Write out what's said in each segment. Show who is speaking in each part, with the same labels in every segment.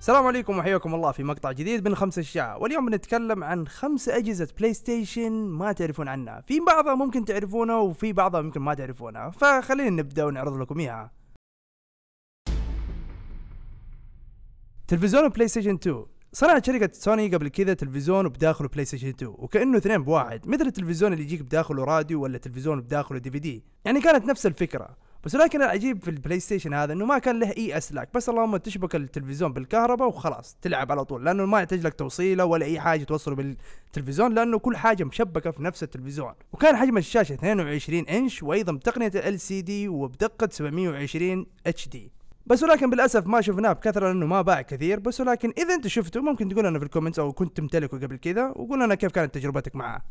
Speaker 1: السلام عليكم وحياكم الله في مقطع جديد من خمسة اشياء واليوم بنتكلم عن خمسة أجهزة بلاي ستيشن ما تعرفون عنها في بعضها ممكن تعرفونها وفي بعضها ممكن ما تعرفونها فخلينا نبدأ ونعرض لكم إياها تلفزيون بلاي ستيشن 2 صنعت شركة سوني قبل كذا تلفزيون بداخله بلاي ستيشن 2 وكأنه اثنين بواحد مثل التلفزيون اللي يجيك بداخله راديو ولا تلفزيون بداخله دي في دي يعني كانت نفس الفكرة بس لكن العجيب في البلاي ستيشن هذا انه ما كان له اي اسلاك بس اللهم تشبك التلفزيون بالكهرباء وخلاص تلعب على طول لانه ما يحتاج لك توصيله ولا اي حاجه توصله بالتلفزيون لانه كل حاجه مشبكه في نفس التلفزيون وكان حجم الشاشه 22 انش وايضا بتقنيه ال سي دي وبدقه 720 اتش دي بس ولكن بالاسف ما شفناه بكثره لانه ما باع كثير بس ولكن اذا انت شفته ممكن تقول لنا في الكومنتس او كنت تمتلكه قبل كذا وقول لنا كيف كانت تجربتك معاه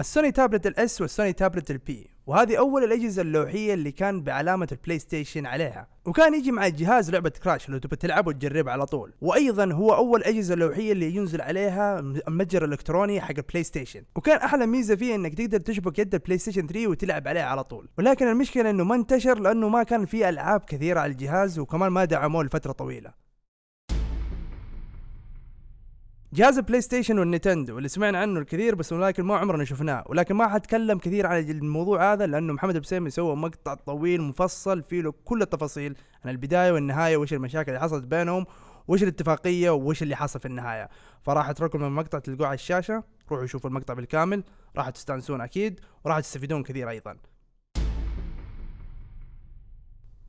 Speaker 1: السوني تابلت الاس والسوني تابلت البي وهذه اول الاجهزه اللوحيه اللي كان بعلامه البلاي ستيشن عليها وكان يجي مع الجهاز لعبه كراش لو تبي تلعبه وتجرب على طول وايضا هو اول اجهزه لوحيه اللي ينزل عليها المتجر الالكتروني حق البلاي ستيشن وكان احلى ميزه فيه انك تقدر تشبك يد البلاي ستيشن 3 وتلعب عليه على طول ولكن المشكله انه ما انتشر لانه ما كان فيه العاب كثيره على الجهاز وكمان ما دعموه لفتره طويله جهاز البلاي ستيشن والنينتندو اللي سمعنا عنه الكثير بس ولكن ما عمرنا شفناه ولكن ما حتكلم كثير عن الموضوع هذا لانه محمد بسيم سوى مقطع طويل مفصل فيه له كل التفاصيل عن البدايه والنهايه وايش المشاكل اللي حصلت بينهم وايش الاتفاقيه وايش اللي حصل في النهايه فراح اترككم المقطع تلقوه على الشاشه روحوا شوفوا المقطع بالكامل راح تستانسون اكيد وراح تستفيدون كثير ايضا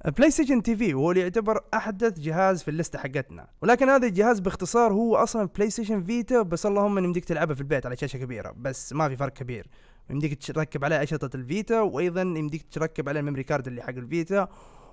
Speaker 1: بلاي ستيشن تي في هو اللي يعتبر احدث جهاز في اللسته حقتنا ولكن هذا الجهاز باختصار هو اصلا بلاي ستيشن فيتا بس اللهم ان يمديك تلعبه في البيت على شاشه كبيره بس ما في فرق كبير يمديك تركب عليه اشرطه الفيتا وايضا يمديك تركب عليه الميموري كارد اللي حق الفيتا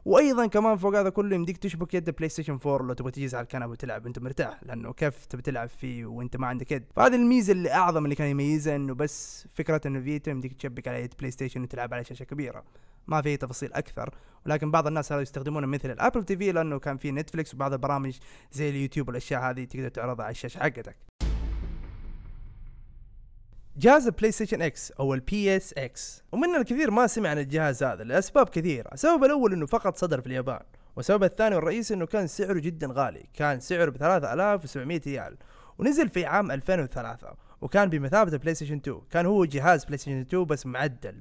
Speaker 1: وايضا كمان فوق هذا كله يمديك تشبك يد بلاي ستيشن 4 لو تبغى تجلس على الكنبه وتلعب انت مرتاح لانه كيف تبي تلعب فيه وانت ما عندك يد فهذه الميزه اللي اعظم اللي كان يميزها انه بس فكره انه فيتا يمديك تشبك على يد بلاي ستيشن وتلعب على شاشه كبيره ما في تفاصيل اكثر ولكن بعض الناس صاروا يستخدمونه مثل الابل تي في لانه كان في نتفلكس وبعض البرامج زي اليوتيوب والاشياء هذه تقدر تعرضها على الشاشه حقتك جهاز البلاي ستيشن اكس او البي اس اكس ومنا الكثير ما سمع عن الجهاز هذا لاسباب كثيره السبب الاول انه فقط صدر في اليابان والسبب الثاني والرئيسي انه كان سعره جدا غالي كان سعره ب 3700 ريال ونزل في عام 2003 وكان بمثابة البلاي ستيشن 2 كان هو جهاز بلاي ستيشن 2 بس معدل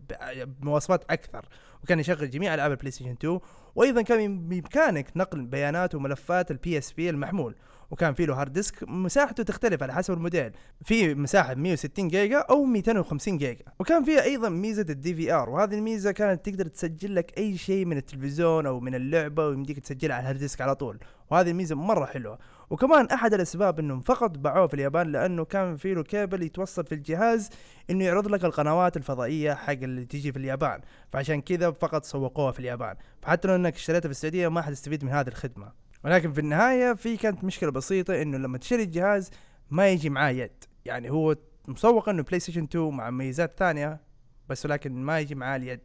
Speaker 1: بمواصفات أكثر وكان يشغل جميع ألعاب البلاي ستيشن 2 وأيضا كان بإمكانك نقل بيانات وملفات البي اس بي المحمول وكان في له هارد ديسك مساحته تختلف على حسب الموديل في مساحه 160 جيجا او 250 جيجا وكان فيها ايضا ميزه الدي في ار وهذه الميزه كانت تقدر تسجل لك اي شيء من التلفزيون او من اللعبه ويمديك تسجلها على الهارد ديسك على طول وهذه الميزه مره حلوه وكمان احد الاسباب انهم فقط باعوه في اليابان لانه كان في له كابل يتوصل في الجهاز انه يعرض لك القنوات الفضائيه حق اللي تيجي في اليابان فعشان كذا فقط سوقوها في اليابان فحتى لو انك اشتريتها في السعوديه ما حتستفيد من هذه الخدمه ولكن في النهاية في كانت مشكلة بسيطة انه لما تشتري الجهاز ما يجي معاه يد يعني هو مسوق انه بلاي ستيشن 2 مع ميزات ثانية بس ولكن ما يجي معاه اليد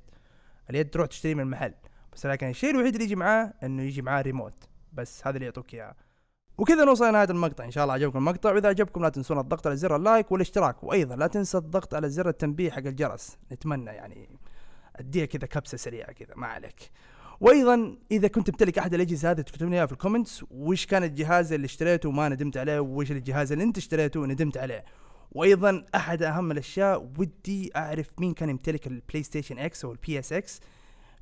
Speaker 1: اليد تروح تشتري من المحل بس ولكن الشيء الوحيد اللي يجي معاه انه يجي معاه ريموت بس هذا اللي يعطوك اياه وكذا نوصل لنهاية المقطع إن شاء الله عجبكم المقطع وإذا عجبكم لا تنسون الضغط على زر اللايك والاشتراك وأيضا لا تنسى الضغط على زر التنبيه حق الجرس نتمنى يعني أديها كذا كبسة سريعة كذا ما عليك وايضا اذا كنت تمتلك احد الاجهزه هذه تكتب لي في الكومنتس وش كان الجهاز اللي اشتريته وما ندمت عليه وش الجهاز اللي انت اشتريته وندمت عليه وايضا احد اهم الاشياء ودي اعرف مين كان يمتلك البلاي ستيشن اكس او البي اس اكس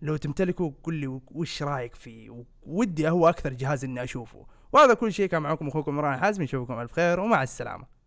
Speaker 1: لو تمتلكه قل لي وش رايك فيه ودي هو اكثر جهاز اني اشوفه وهذا كل شيء كان معكم اخوكم عمران حازم نشوفكم الف خير ومع السلامه